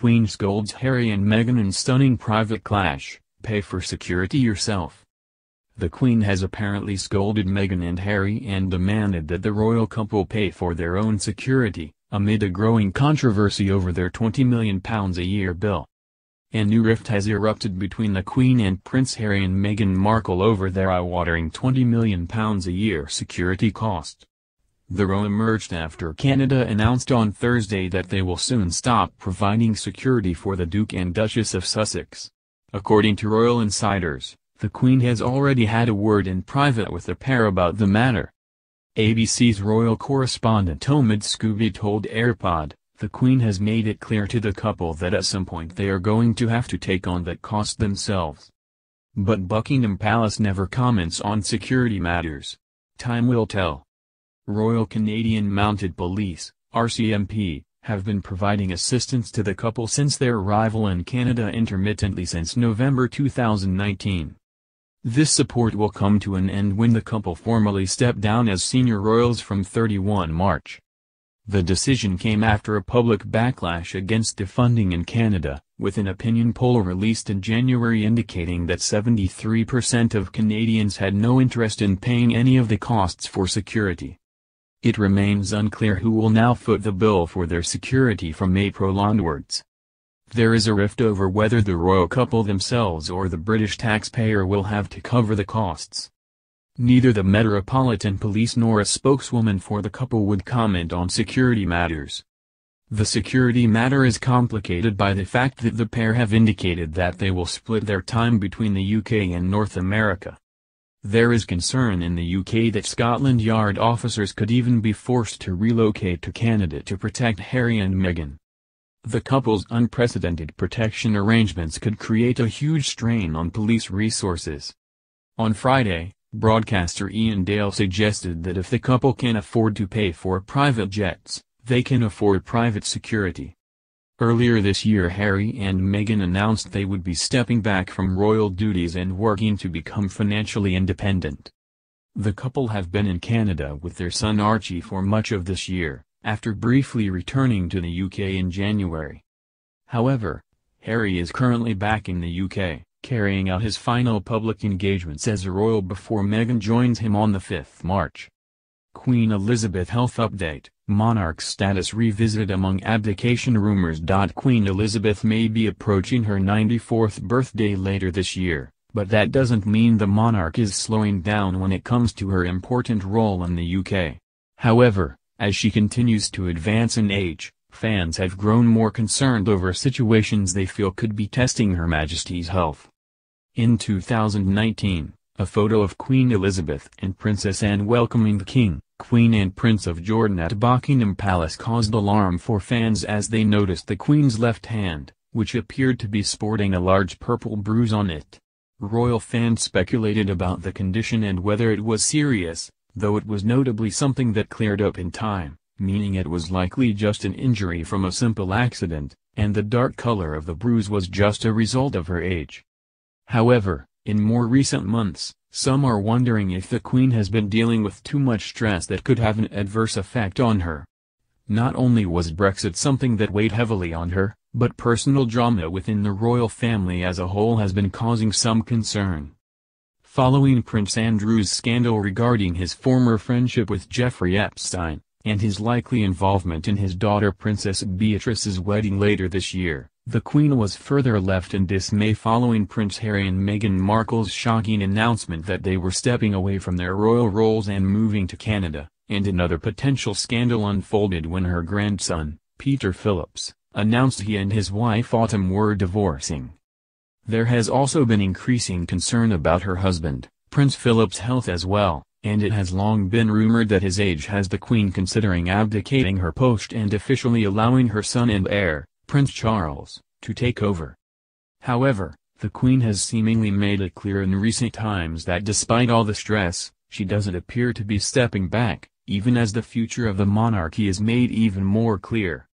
Queen scolds Harry and Meghan in stunning private clash, pay for security yourself. The Queen has apparently scolded Meghan and Harry and demanded that the royal couple pay for their own security, amid a growing controversy over their £20 million a year bill. A new rift has erupted between the Queen and Prince Harry and Meghan Markle over their eye-watering £20 million a year security cost. The row emerged after Canada announced on Thursday that they will soon stop providing security for the Duke and Duchess of Sussex. According to royal insiders, the Queen has already had a word in private with the pair about the matter. ABC's royal correspondent Omid Scooby told AirPod, the Queen has made it clear to the couple that at some point they are going to have to take on that cost themselves. But Buckingham Palace never comments on security matters. Time will tell. Royal Canadian Mounted Police, RCMP, have been providing assistance to the couple since their arrival in Canada intermittently since November 2019. This support will come to an end when the couple formally step down as senior royals from 31 March. The decision came after a public backlash against defunding in Canada, with an opinion poll released in January indicating that 73% of Canadians had no interest in paying any of the costs for security. It remains unclear who will now foot the bill for their security from April onwards. There is a rift over whether the royal couple themselves or the British taxpayer will have to cover the costs. Neither the Metropolitan Police nor a spokeswoman for the couple would comment on security matters. The security matter is complicated by the fact that the pair have indicated that they will split their time between the UK and North America. There is concern in the UK that Scotland Yard officers could even be forced to relocate to Canada to protect Harry and Meghan. The couple's unprecedented protection arrangements could create a huge strain on police resources. On Friday, broadcaster Ian Dale suggested that if the couple can afford to pay for private jets, they can afford private security. Earlier this year Harry and Meghan announced they would be stepping back from royal duties and working to become financially independent. The couple have been in Canada with their son Archie for much of this year, after briefly returning to the UK in January. However, Harry is currently back in the UK, carrying out his final public engagements as a royal before Meghan joins him on the 5th March. Queen Elizabeth Health Update Monarch status revisited among abdication rumors. Queen Elizabeth may be approaching her 94th birthday later this year, but that doesn't mean the monarch is slowing down when it comes to her important role in the UK. However, as she continues to advance in age, fans have grown more concerned over situations they feel could be testing Her Majesty's health. In 2019, a photo of Queen Elizabeth and Princess Anne welcoming the King, Queen and Prince of Jordan at Buckingham Palace caused alarm for fans as they noticed the Queen's left hand, which appeared to be sporting a large purple bruise on it. Royal fans speculated about the condition and whether it was serious, though it was notably something that cleared up in time, meaning it was likely just an injury from a simple accident, and the dark color of the bruise was just a result of her age. However, in more recent months, some are wondering if the Queen has been dealing with too much stress that could have an adverse effect on her. Not only was Brexit something that weighed heavily on her, but personal drama within the royal family as a whole has been causing some concern. Following Prince Andrew's scandal regarding his former friendship with Jeffrey Epstein, and his likely involvement in his daughter Princess Beatrice's wedding later this year, the Queen was further left in dismay following Prince Harry and Meghan Markle's shocking announcement that they were stepping away from their royal roles and moving to Canada, and another potential scandal unfolded when her grandson, Peter Phillips, announced he and his wife Autumn were divorcing. There has also been increasing concern about her husband, Prince Philip's health as well, and it has long been rumored that his age has the Queen considering abdicating her post and officially allowing her son and heir, Prince Charles, to take over. However, the Queen has seemingly made it clear in recent times that despite all the stress, she doesn't appear to be stepping back, even as the future of the monarchy is made even more clear.